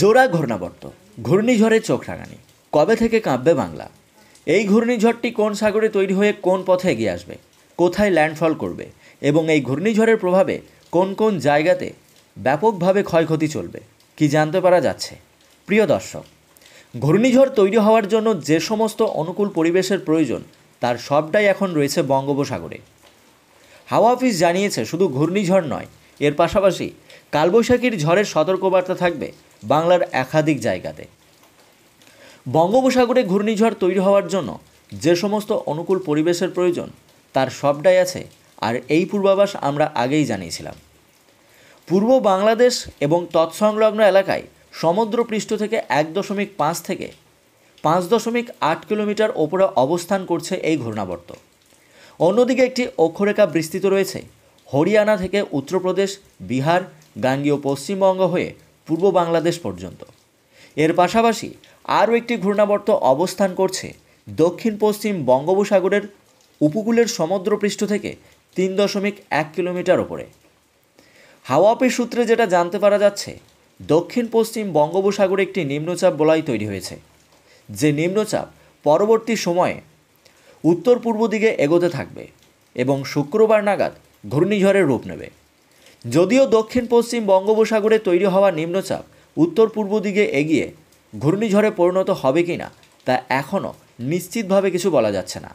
জোড়া ঘূর্ণাবর্ত ঘূর্ণিঝড়ে চোখ রাঙানি কবে থেকে কাঁপবে বাংলা এই ঘূর্ণিঝড়টি কোন সাগরে তৈরি হয়ে কোন পথে এগিয়ে আসবে কোথায় ল্যান্ডফল করবে এবং এই ঘূর্ণিঝড়ের প্রভাবে কোন কোন জায়গাতে ব্যাপকভাবে ক্ষয়ক্ষতি চলবে কি জানতে পারা যাচ্ছে প্রিয় দর্শক ঘূর্ণিঝড় তৈরি হওয়ার জন্য যে সমস্ত অনুকূল পরিবেশের প্রয়োজন তার সবটাই এখন রয়েছে বঙ্গোপসাগরে হাওয়া অফিস জানিয়েছে শুধু ঘূর্ণিঝড় নয় এর পাশাপাশি কালবৈশাখীর ঝড়ের সতর্কবার্তা থাকবে বাংলার একাধিক জায়গাতে বঙ্গোপসাগরে ঘূর্ণিঝড় তৈরি হওয়ার জন্য যে সমস্ত অনুকূল পরিবেশের প্রয়োজন তার সবটাই আছে আর এই পূর্বাভাস আমরা আগেই জানিয়েছিলাম পূর্ব বাংলাদেশ এবং তৎসংলগ্ন এলাকায় সমুদ্রপৃষ্ঠ থেকে এক দশমিক পাঁচ থেকে পাঁচ দশমিক আট কিলোমিটার ওপরে অবস্থান করছে এই ঘূর্ণাবর্ত অন্যদিকে একটি অক্ষরেখা বিস্তৃত রয়েছে হরিয়ানা থেকে উত্তরপ্রদেশ বিহার গাঙ্গীয় পশ্চিমবঙ্গ হয়ে পূর্ব বাংলাদেশ পর্যন্ত এর পাশাপাশি আরও একটি ঘূর্ণাবর্ত অবস্থান করছে দক্ষিণ পশ্চিম বঙ্গোপসাগরের উপকূলের সমুদ্রপৃষ্ঠ থেকে তিন দশমিক এক কিলোমিটার ওপরে হাওয়াপে সূত্রে যেটা জানতে পারা যাচ্ছে দক্ষিণ পশ্চিম বঙ্গোপসাগরে একটি নিম্নচাপ বলাই তৈরি হয়েছে যে নিম্নচাপ পরবর্তী সময়ে উত্তর পূর্ব দিকে এগোতে থাকবে এবং শুক্রবার নাগাদ ঘূর্ণিঝড়ের রূপ নেবে যদিও দক্ষিণ পশ্চিম বঙ্গোপসাগরে তৈরি হওয়া নিম্নচাপ উত্তর পূর্ব দিকে এগিয়ে ঘূর্ণিঝড়ে পরিণত হবে কি না তা এখনও নিশ্চিতভাবে কিছু বলা যাচ্ছে না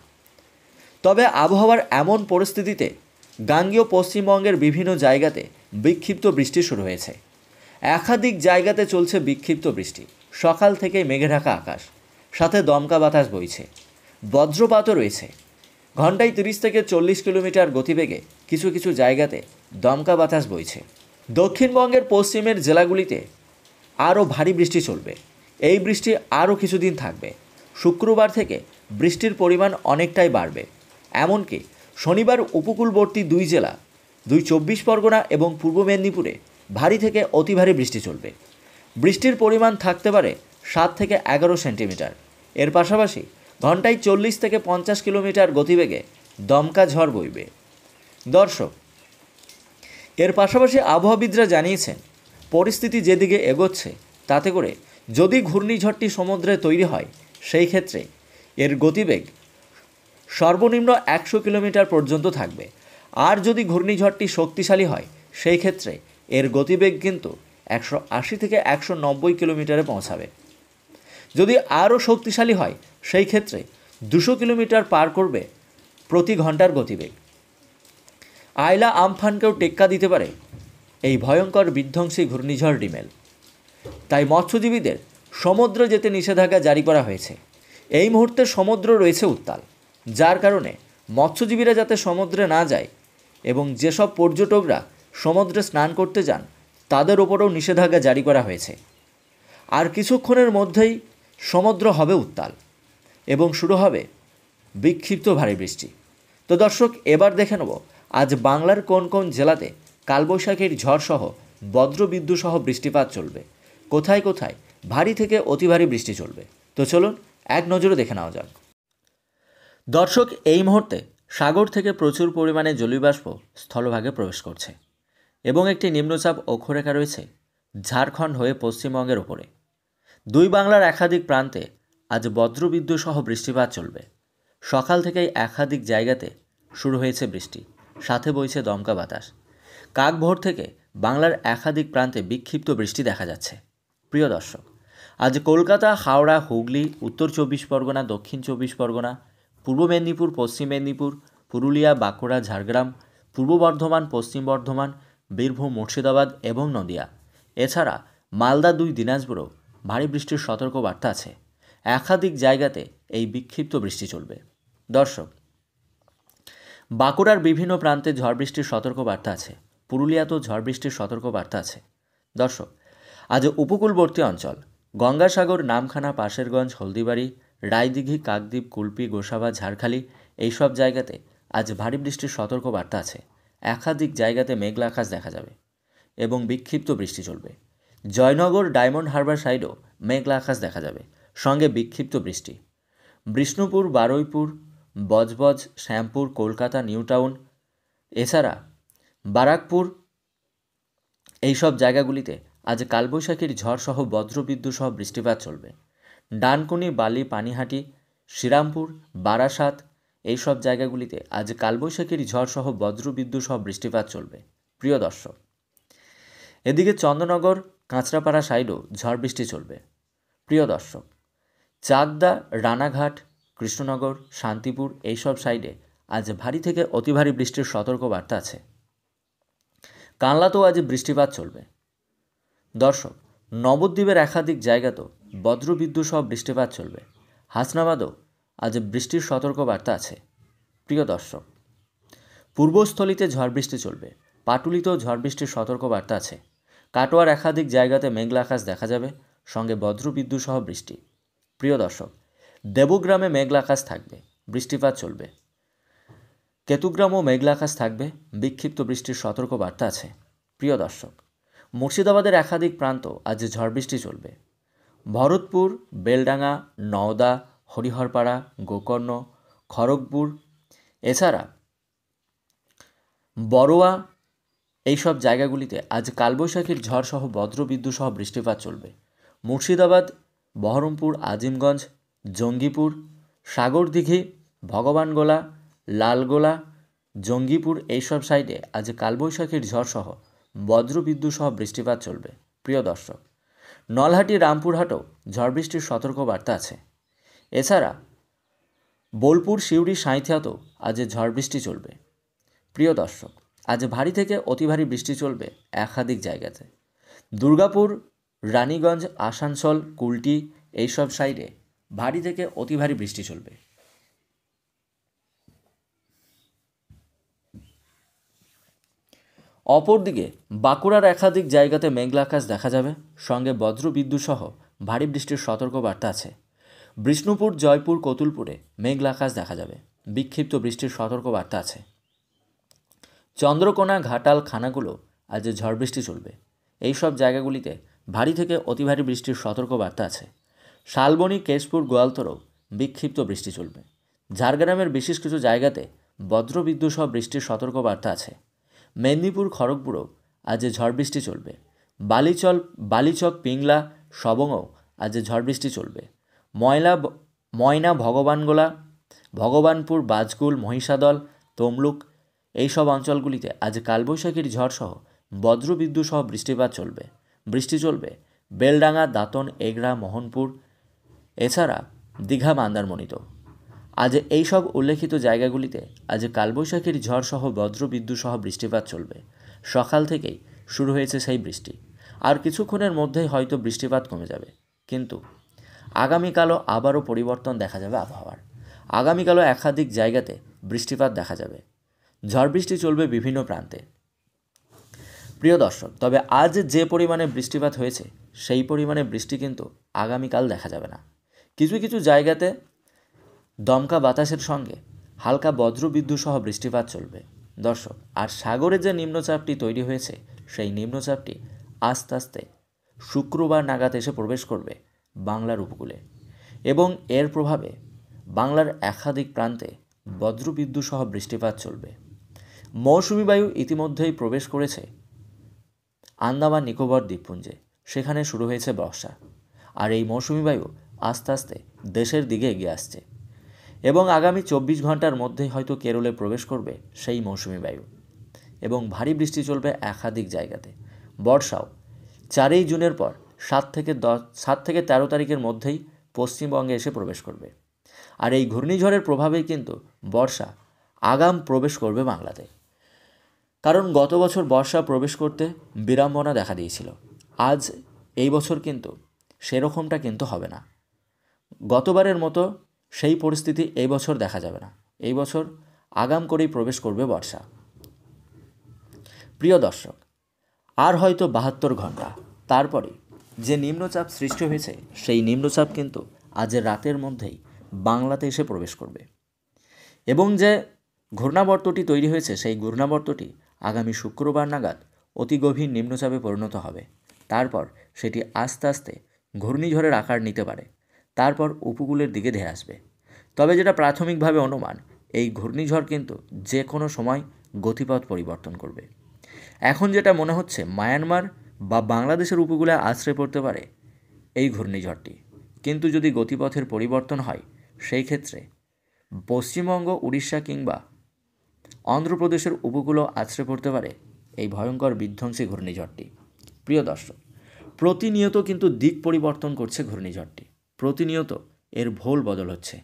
তবে আবহাওয়ার এমন পরিস্থিতিতে গাঙ্গীয় পশ্চিমবঙ্গের বিভিন্ন জায়গাতে বিক্ষিপ্ত বৃষ্টি শুরু হয়েছে একাধিক জায়গাতে চলছে বিক্ষিপ্ত বৃষ্টি সকাল থেকে মেঘে ঢাকা আকাশ সাথে দমকা বাতাস বইছে বজ্রপাতও রয়েছে ঘন্টায় তিরিশ থেকে চল্লিশ কিলোমিটার গতিবেগে কিছু কিছু জায়গাতে দমকা বাতাস বইছে দক্ষিণবঙ্গের পশ্চিমের জেলাগুলিতে আরও ভারী বৃষ্টি চলবে এই বৃষ্টি আরও কিছুদিন থাকবে শুক্রবার থেকে বৃষ্টির পরিমাণ অনেকটাই বাড়বে এমনকি শনিবার উপকূলবর্তী দুই জেলা দুই চব্বিশ পরগনা এবং পূর্ব মেদিনীপুরে ভারী থেকে অতি ভারী বৃষ্টি চলবে বৃষ্টির পরিমাণ থাকতে পারে সাত থেকে এগারো সেন্টিমিটার এর পাশাপাশি ঘন্টায় চল্লিশ থেকে পঞ্চাশ কিলোমিটার গতিবেগে দমকা ঝড় বইবে দর্শক এর পাশাপাশি আবহাওয়াবিদরা জানিয়েছেন পরিস্থিতি যেদিকে এগোচ্ছে তাতে করে যদি ঘূর্ণিঝড়টি সমুদ্রে তৈরি হয় সেই ক্ষেত্রে এর গতিবেগ সর্বনিম্ন একশো কিলোমিটার পর্যন্ত থাকবে আর যদি ঘূর্ণিঝড়টি শক্তিশালী হয় সেই ক্ষেত্রে এর গতিবেগ কিন্তু একশো আশি থেকে একশো নব্বই কিলোমিটারে পৌঁছাবে যদি আরও শক্তিশালী হয় সেই ক্ষেত্রে দুশো কিলোমিটার পার করবে প্রতি ঘন্টার গতিবেগ আয়লা আমফানকেও টেক্কা দিতে পারে এই ভয়ঙ্কর বিধ্বংসী ঘূর্ণিঝড় ডিমেল তাই মৎস্যজীবীদের সমুদ্র যেতে নিষেধাজ্ঞা জারি করা হয়েছে এই মুহূর্তে সমুদ্র রয়েছে উত্তাল যার কারণে মৎস্যজীবীরা যাতে সমুদ্রে না যায় এবং যেসব পর্যটকরা সমুদ্রে স্নান করতে যান তাদের ওপরেও নিষেধাজ্ঞা জারি করা হয়েছে আর কিছুক্ষণের মধ্যেই সমুদ্র হবে উত্তাল এবং শুরু হবে বিক্ষিপ্ত ভারী বৃষ্টি তো দর্শক এবার দেখে নেব আজ বাংলার কোন কোন জেলাতে কালবৈশাখীর ঝড়সহ বজ্রবিদ্যুসহ বৃষ্টিপাত চলবে কোথায় কোথায় ভারী থেকে অতি ভারী বৃষ্টি চলবে তো চলুন এক নজরে দেখে নেওয়া যাক দর্শক এই মুহূর্তে সাগর থেকে প্রচুর পরিমাণে জলীয়বাষ্প স্থলভাগে প্রবেশ করছে এবং একটি নিম্নচাপ অক্ষরেখা রয়েছে ঝাড়খণ্ড হয়ে পশ্চিমবঙ্গের ওপরে দুই বাংলার একাধিক প্রান্তে আজ বজ্রবিদ্যুৎ সহ বৃষ্টিপাত চলবে সকাল থেকেই একাধিক জায়গাতে শুরু হয়েছে বৃষ্টি সাথে বইছে দমকা বাতাস কাক ভোর থেকে বাংলার একাধিক প্রান্তে বিক্ষিপ্ত বৃষ্টি দেখা যাচ্ছে প্রিয় দর্শক আজ কলকাতা হাওড়া হুগলি উত্তর চব্বিশ পরগনা দক্ষিণ চব্বিশ পরগনা পূর্ব মেদিনীপুর পশ্চিম মেদিনীপুর পুরুলিয়া বাঁকুড়া ঝাড়গ্রাম পূর্ব বর্ধমান পশ্চিম বর্ধমান বীরভূম মুর্শিদাবাদ এবং নদিয়া এছাড়া মালদা দুই দিনাজপুরেও ভারী বৃষ্টির সতর্ক বার্তা আছে একাধিক জায়গাতে এই বিক্ষিপ্ত বৃষ্টি চলবে দর্শক বাঁকুড়ার বিভিন্ন প্রান্তে ঝড় বৃষ্টির সতর্কবার্তা আছে পুরুলিয়াতেও ঝড় বৃষ্টির সতর্কবার্তা আছে দর্শক আজ উপকূলবর্তী অঞ্চল গঙ্গাসাগর নামখানা পাশেরগঞ্জ হলদিবাড়ি রায়দিঘি কাকদ্বীপ কুলপি গোসাবা ঝাড়খালি এইসব জায়গাতে আজ ভারী বৃষ্টির সতর্কবার্তা আছে একাধিক জায়গাতে মেঘলা আকাশ দেখা যাবে এবং বিক্ষিপ্ত বৃষ্টি চলবে জয়নগর ডায়মন্ড হারবার সাইডও মেঘলা আকাশ দেখা যাবে সঙ্গে বিক্ষিপ্ত বৃষ্টি বিষ্ণুপুর বারুইপুর বজবজ শ্যামপুর কলকাতা নিউ টাউন এছাড়া বারাকপুর এইসব জায়গাগুলিতে আজ কালবৈশাখীর ঝড়সহ সহ বৃষ্টিপাত চলবে ডানকুনি বালি পানিহাটি শ্রীরামপুর বারাসাত এইসব জায়গাগুলিতে আজ কালবৈশাখীর ঝড়সহ সহ বৃষ্টিপাত চলবে প্রিয় দর্শক এদিকে চন্দ্রনগর কাঁচরাপাড়া সাইডও ঝড় বৃষ্টি চলবে প্রিয় দর্শক চাকদা রানাঘাট কৃষ্ণনগর শান্তিপুর এইসব সাইডে আজ ভারী থেকে অতি ভারী বৃষ্টির সতর্কবার্তা আছে কানলাতেও আজ বৃষ্টিপাত চলবে দর্শক নবদ্বীপের একাধিক জায়গাতেও বজ্রবিদ্যুৎ সহ বৃষ্টিপাত চলবে হাসনাবাদও আজ বৃষ্টির সতর্কবার্তা আছে প্রিয় দর্শক পূর্বস্থলিতে ঝড় বৃষ্টি চলবে পাটুলিতেও ঝড় বৃষ্টির সতর্কবার্তা আছে কাটোয়ার একাধিক জায়গাতে মেঘলা আকাশ দেখা যাবে সঙ্গে বজ্রবিদ্যুৎ সহ বৃষ্টি প্রিয় দর্শক দেবগ্রামে মেঘলা আকাশ থাকবে বৃষ্টিপাত চলবে কেতুগ্রামও মেঘলা আকাশ থাকবে বিক্ষিপ্ত বৃষ্টির সতর্কবার্তা আছে প্রিয় দর্শক মুর্শিদাবাদের একাধিক প্রান্ত আজ ঝড় বৃষ্টি চলবে ভরতপুর বেলডাঙ্গা নওদা হরিহরপাড়া গোকর্ণ খড়গপুর এছাড়া বড়োয়া এইসব জায়গাগুলিতে আজ কালবৈশাখীর ঝড়সহ বজ্রবিদ্যুৎ সহ বৃষ্টিপাত চলবে মুর্শিদাবাদ বহরমপুর আজিমগঞ্জ জঙ্গিপুর ভগবান ভগবানগোলা লালগোলা জঙ্গিপুর এইসব সাইডে আজ কালবৈশাখীর ঝড়সহ বজ্রবিদ্যুৎ সহ বৃষ্টিপাত চলবে প্রিয় দর্শক নলহাটি রামপুরহাটও ঝড় বৃষ্টির সতর্কবার্তা আছে এছাড়া বোলপুর সিউড়ি সাঁইথিয়াতেও আজ ঝড় বৃষ্টি চলবে প্রিয় দর্শক আজ ভারী থেকে অতি ভারী বৃষ্টি চলবে একাধিক জায়গাতে দুর্গাপুর রানীগঞ্জ আসানসোল কুলটি এইসব সাইডে ভারী থেকে অতি ভারী বৃষ্টি চলবে অপরদিকে বাঁকুড়ার একাধিক জায়গাতে মেঘলা আকাশ দেখা যাবে সঙ্গে সহ ভারী বৃষ্টির সতর্ক বার্তা আছে বিষ্ণুপুর জয়পুর কতুলপুরে মেঘলা আকাশ দেখা যাবে বিক্ষিপ্ত বৃষ্টির সতর্ক বার্তা আছে চন্দ্রকোনা ঘাটাল খানাগুলো আজ ঝড় বৃষ্টি চলবে এই সব জায়গাগুলিতে ভারী থেকে অতি ভারী বৃষ্টির সতর্ক বার্তা আছে শালবনি কেশপুর গোয়ালতরও বিক্ষিপ্ত বৃষ্টি চলবে ঝাড়গ্রামের বিশেষ কিছু জায়গাতে বজ্রবিদ্যুৎ সহ বৃষ্টির সতর্কবার্তা আছে মেদিনীপুর খড়গপুরও আজ ঝড় বৃষ্টি চলবে বালিচল বালিচক পিংলা সবংও আজ ঝড় বৃষ্টি চলবে ময়লা ময়না ভগবানগোলা ভগবানপুর বাজকুল মহিষাদল তমলুক এইসব অঞ্চলগুলিতে আজ কালবৈশাখীর ঝড়সহ বজ্রবিদ্যুৎ সহ বৃষ্টিপাত চলবে বৃষ্টি চলবে বেলডাঙ্গা দাঁতন এগড়া মোহনপুর এছাড়া দীঘা মান্দারমণিত আজ এই সব উল্লেখিত জায়গাগুলিতে আজ কালবৈশাখীর ঝড়সহ সহ বৃষ্টিপাত চলবে সকাল থেকেই শুরু হয়েছে সেই বৃষ্টি আর কিছুক্ষণের মধ্যেই হয়তো বৃষ্টিপাত কমে যাবে কিন্তু আগামীকালও আবারও পরিবর্তন দেখা যাবে আবহাওয়ার আগামীকালও একাধিক জায়গাতে বৃষ্টিপাত দেখা যাবে ঝড় বৃষ্টি চলবে বিভিন্ন প্রান্তে প্রিয় দর্শক তবে আজ যে পরিমাণে বৃষ্টিপাত হয়েছে সেই পরিমাণে বৃষ্টি কিন্তু আগামীকাল দেখা যাবে না কিছু কিছু জায়গাতে দমকা বাতাসের সঙ্গে হালকা বজ্রবিদ্যুৎ সহ বৃষ্টিপাত চলবে দর্শক আর সাগরে যে নিম্নচাপটি তৈরি হয়েছে সেই নিম্নচাপটি আস্তে আস্তে শুক্রবার নাগাদ এসে প্রবেশ করবে বাংলার উপকূলে এবং এর প্রভাবে বাংলার একাধিক প্রান্তে বজ্রবিদ্যুৎ সহ বৃষ্টিপাত চলবে মৌসুমি বায়ু ইতিমধ্যেই প্রবেশ করেছে আন্দামান নিকোবর দ্বীপপুঞ্জে সেখানে শুরু হয়েছে বর্ষা আর এই মৌসুমি বায়ু আস্তে আস্তে দেশের দিকে এগিয়ে আসছে এবং আগামী চব্বিশ ঘন্টার মধ্যেই হয়তো কেরলে প্রবেশ করবে সেই মৌসুমি বায়ু এবং ভারী বৃষ্টি চলবে একাধিক জায়গাতে বর্ষাও চারই জুনের পর সাত থেকে দশ সাত থেকে তেরো তারিখের মধ্যেই পশ্চিমবঙ্গে এসে প্রবেশ করবে আর এই ঘূর্ণিঝড়ের প্রভাবেই কিন্তু বর্ষা আগাম প্রবেশ করবে বাংলাতে কারণ গত বছর বর্ষা প্রবেশ করতে বিড়ম্বনা দেখা দিয়েছিল আজ এই বছর কিন্তু সেরকমটা কিন্তু হবে না গতবারের মতো সেই পরিস্থিতি এই বছর দেখা যাবে না এই বছর আগাম করেই প্রবেশ করবে বর্ষা প্রিয় দর্শক আর হয়তো বাহাত্তর ঘন্টা তারপরে যে নিম্নচাপ সৃষ্টি হয়েছে সেই নিম্নচাপ কিন্তু আজ রাতের মধ্যেই বাংলাতে এসে প্রবেশ করবে এবং যে ঘূর্ণাবর্তটি তৈরি হয়েছে সেই ঘূর্ণাবর্তটি আগামী শুক্রবার নাগাদ অতি গভীর নিম্নচাপে পরিণত হবে তারপর সেটি আস্তে আস্তে ঘূর্ণিঝড়ের আকার নিতে পারে তারপর উপকূলের দিকে ধেয়ে আসবে তবে যেটা প্রাথমিকভাবে অনুমান এই ঘূর্ণিঝড় কিন্তু যে কোনো সময় গতিপথ পরিবর্তন করবে এখন যেটা মনে হচ্ছে মায়ানমার বা বাংলাদেশের উপকূলে আশ্রয় পড়তে পারে এই ঘূর্ণিঝড়টি কিন্তু যদি গতিপথের পরিবর্তন হয় সেই ক্ষেত্রে পশ্চিমবঙ্গ উড়িষ্যা কিংবা অন্ধ্রপ্রদেশের উপকূলও আছড়ে পড়তে পারে এই ভয়ঙ্কর বিধ্বংসী ঘূর্ণিঝড়টি প্রিয় দর্শক প্রতিনিয়ত কিন্তু দিক পরিবর্তন করছে ঘূর্ণিঝড়টি প্রতিনিয়ত এর ভোল বদল হচ্ছে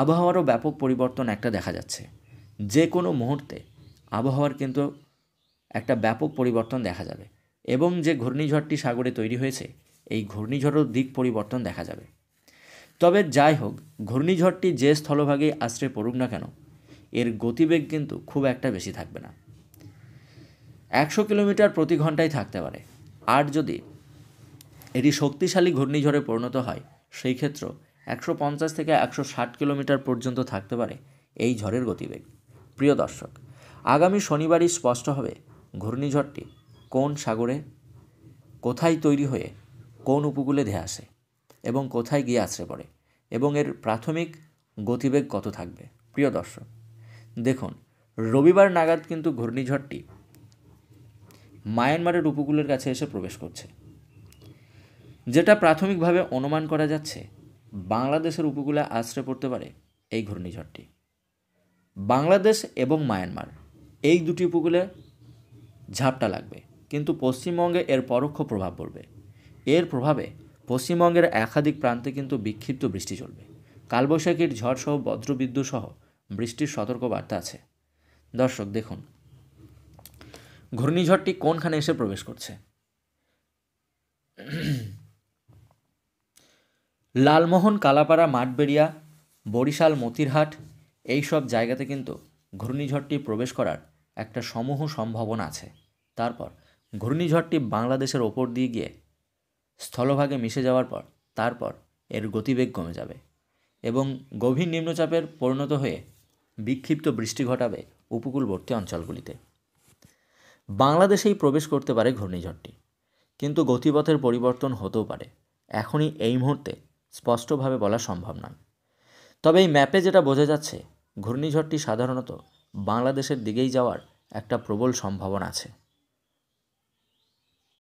আবহাওয়ারও ব্যাপক পরিবর্তন একটা দেখা যাচ্ছে যে কোনো মুহূর্তে আবহাওয়ার কিন্তু একটা ব্যাপক পরিবর্তন দেখা যাবে এবং যে ঘূর্ণিঝড়টি সাগরে তৈরি হয়েছে এই ঘূর্ণিঝড়ও দিক পরিবর্তন দেখা যাবে তবে যাই হোক ঘূর্ণিঝড়টি যে স্থলভাগে আশ্রয় পড়ুক না কেন এর গতিবেগ কিন্তু খুব একটা বেশি থাকবে না একশো কিলোমিটার প্রতি ঘন্টায় থাকতে পারে আর যদি এটি শক্তিশালী ঘূর্ণিঝড়ে পরিণত হয় সেই ক্ষেত্র একশো পঞ্চাশ থেকে একশো ষাট কিলোমিটার পর্যন্ত থাকতে পারে এই ঝড়ের গতিবেগ প্রিয় দর্শক আগামী শনিবারই স্পষ্ট হবে ঘূর্ণিঝড়টি কোন সাগরে কোথায় তৈরি হয়ে কোন উপকূলে ধেয়ে আসে এবং কোথায় গিয়ে আছড়ে পড়ে এবং এর প্রাথমিক গতিবেগ কত থাকবে প্রিয় দর্শক দেখুন রবিবার নাগাদ কিন্তু ঘূর্ণিঝড়টি মায়ানমারের উপকূলের কাছে এসে প্রবেশ করছে যেটা প্রাথমিকভাবে অনুমান করা যাচ্ছে বাংলাদেশের উপকূলে আশ্রয় পড়তে পারে এই ঘূর্ণিঝড়টি বাংলাদেশ এবং মায়ানমার এই দুটি উপকূলে ঝাপটা লাগবে কিন্তু পশ্চিমবঙ্গে এর পরোক্ষ প্রভাব পড়বে এর প্রভাবে পশ্চিমবঙ্গের একাধিক প্রান্তে কিন্তু বিক্ষিপ্ত বৃষ্টি চলবে কালবৈশাখীর ঝড়সহ বজ্রবিদ্যুৎ সহ বৃষ্টির সতর্ক বার্তা আছে দর্শক দেখুন ঘূর্ণিঝড়টি কোনখানে এসে প্রবেশ করছে লালমোহন কালাপাড়া মাঠবেড়িয়া বরিশাল মতিরহাট এই সব জায়গাতে কিন্তু ঘূর্ণিঝড়টি প্রবেশ করার একটা সমূহ সম্ভাবনা আছে তারপর ঘূর্ণিঝড়টি বাংলাদেশের ওপর দিয়ে গিয়ে স্থলভাগে মিশে যাওয়ার পর তারপর এর গতিবেগ কমে যাবে এবং গভীর নিম্নচাপের পরিণত হয়ে বিক্ষিপ্ত বৃষ্টি ঘটাবে উপকূলবর্তী অঞ্চলগুলিতে বাংলাদেশেই প্রবেশ করতে পারে ঘূর্ণিঝড়টি কিন্তু গতিপথের পরিবর্তন হতেও পারে এখনই এই মুহূর্তে স্পষ্টভাবে বলা সম্ভব নয় তবে এই ম্যাপে যেটা বোঝা যাচ্ছে ঘূর্ণিঝড়টি সাধারণত বাংলাদেশের দিকেই যাওয়ার একটা প্রবল সম্ভাবনা আছে